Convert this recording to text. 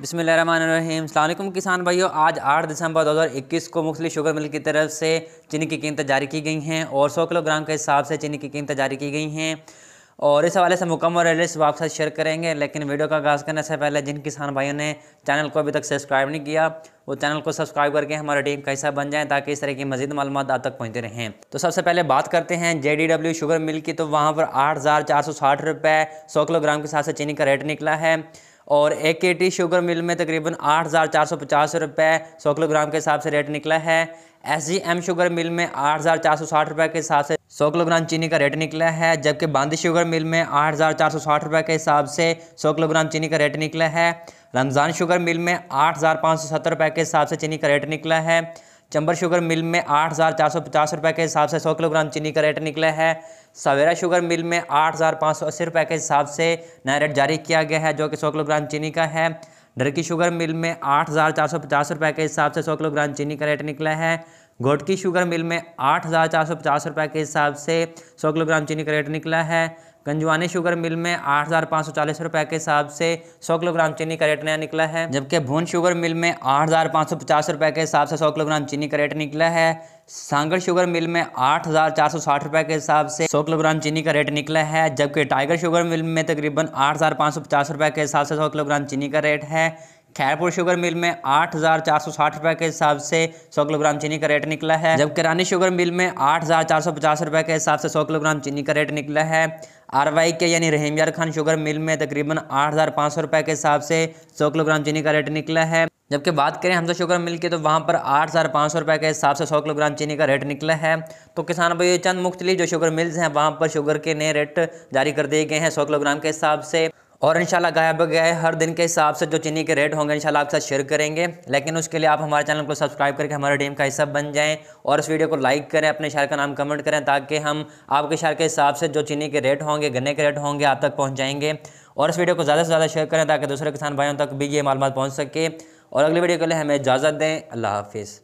बिसमीम अल्लाम किसान भाइयों आज 8 दिसंबर 2021 को मुख्तलि शुगर मिल की तरफ से चीनी की कीमतें जारी की गई हैं और 100 किलोग्राम के हिसाब से चीनी की कीमतें जारी की गई हैं और इस हवाले से मुकम्मल रेलिस्ट आप साथ शेयर करेंगे लेकिन वीडियो का आगाज़ करने से पहले जिन किसान भाइयों ने चैनल को अभी तक सब्सक्राइब नहीं किया वो चैनल को सब्सक्राइब करके हमारा टीम का हिस्सा बन जाए ताकि इस तरह की मजीद मालूम आप तक पहुँचते रहें तो सबसे पहले बात करते हैं J D W sugar mill की तो वहाँ पर आठ हज़ार चार सौ साठ रुपये सौ किलोग्राम के हिसाब से चीनी का रेट निकला है और ए के टी शुगर मिल में तकरीबन आठ हज़ार चार सौ पचास रुपये सौ किलोग्राम के हिसाब से रेट निकला है S G M sugar mill में आठ हज़ार चार सौ साठ रुपये के हिसाब से सौ किलोग्राम चीनी का रेट निकला है जबकि बांदी शुगर मिल में आठ हज़ार चार सौ साठ रुपये के हिसाब से सौ किलोग्राम चीनी का रेट निकला है रमज़ान शुगर मिल में आठ हज़ार पाँच सौ सत्तर रुपये के हिसाब से चीनी का रेट निकला है चंबर शुगर मिल में आठ हज़ार चार सौ पचास रुपये के हिसाब से सौ किलोग्राम चीनी का रेट निकला है सवेरा शुगर मिल में आठ हज़ार पाँच सौ अस्सी रुपये के हिसाब से नया रेट जारी किया गया है जो कि सौ किलोग्राम चीनी का है डरकी शुगर मिल में आठ हज़ार चार सौ पचास रुपये के हिसाब से सौ किलोग्राम चीनी का रेट निकला है घोटकी शुगर मिल में आठ हज़ार चार सौ पचास रुपये के हिसाब से सौ किलोग्राम चीनी का रेट निकला है गंजवानी शुगर मिल में आठ हज़ार पाँच सौ चालीस रुपये के हिसाब से सौ किलोग्राम चीनी का रेट नया निकला है जबकि भून शुगर मिल में आठ हज़ार पाँच सौ पचास रुपये के हिसाब से सौ किलोग्राम चीनी का रेट निकला है सांगड़ शुगर मिल में आठ हज़ार चार सौ साठ रुपये के हिसाब से सौ किलोग्राम चीनी का रेट निकला है जबकि टाइगर शुगर मिल में तकरीबन आठ हज़ार पाँच सौ पचास रुपये के हिसाब से सौ किलोग्राम चीनी का रेट है खैरपुर शुगर मिल में आठ हज़ार चार सौ साठ रुपए के हिसाब से सौ किलोग्राम चीनी का रेट निकला है जब किरानी शुगर मिल में आठ हज़ार चार सौ पचास रुपए के हिसाब से सौ किलोग्राम चीनी का रेट निकला है आर वाई के यानी रहीम यार खान शुगर मिल में तकरीबन आठ हज़ार पाँच सौ रुपए के हिसाब से सौ किलोग्राम चीनी का रेट निकला है जबकि बात करें हमसे शुगर मिल की तो वहाँ पर आठ हज़ार पाँच सौ रुपए के हिसाब से सौ किलोग्राम चीनी का रेट निकला है तो किसान भाई चंद मुख्तलि जो शुगर मिल्स हैं वहाँ पर शुगर के नए रेट जारी कर दिए गए हैं सौ किलोग्राम के हिसाब से और इंशाल्लाह गायब गए हर दिन के हिसाब से जो चीनी के रेट होंगे इंशाल्लाह आपके साथ शेयर करेंगे लेकिन उसके लिए आप हमारे चैनल को सब्सक्राइब करके हमारे टीम का हिस्सा बन जाएं और इस वीडियो को लाइक करें अपने शहर का नाम कमेंट करें ताकि हम आपके शहर के हिसाब से जो चीनी के रेट होंगे गन्ने के रेट होंगे आप तक पहुँचाएँगे और इस वीडियो को ज़्यादा से ज़्यादा शेयर करें ताकि दूसरे किसान भाइयों तक भी ये मालूम पहुँच सके और अगली वीडियो के लिए हमें इजाज़त दें अल्लाह हाफिज़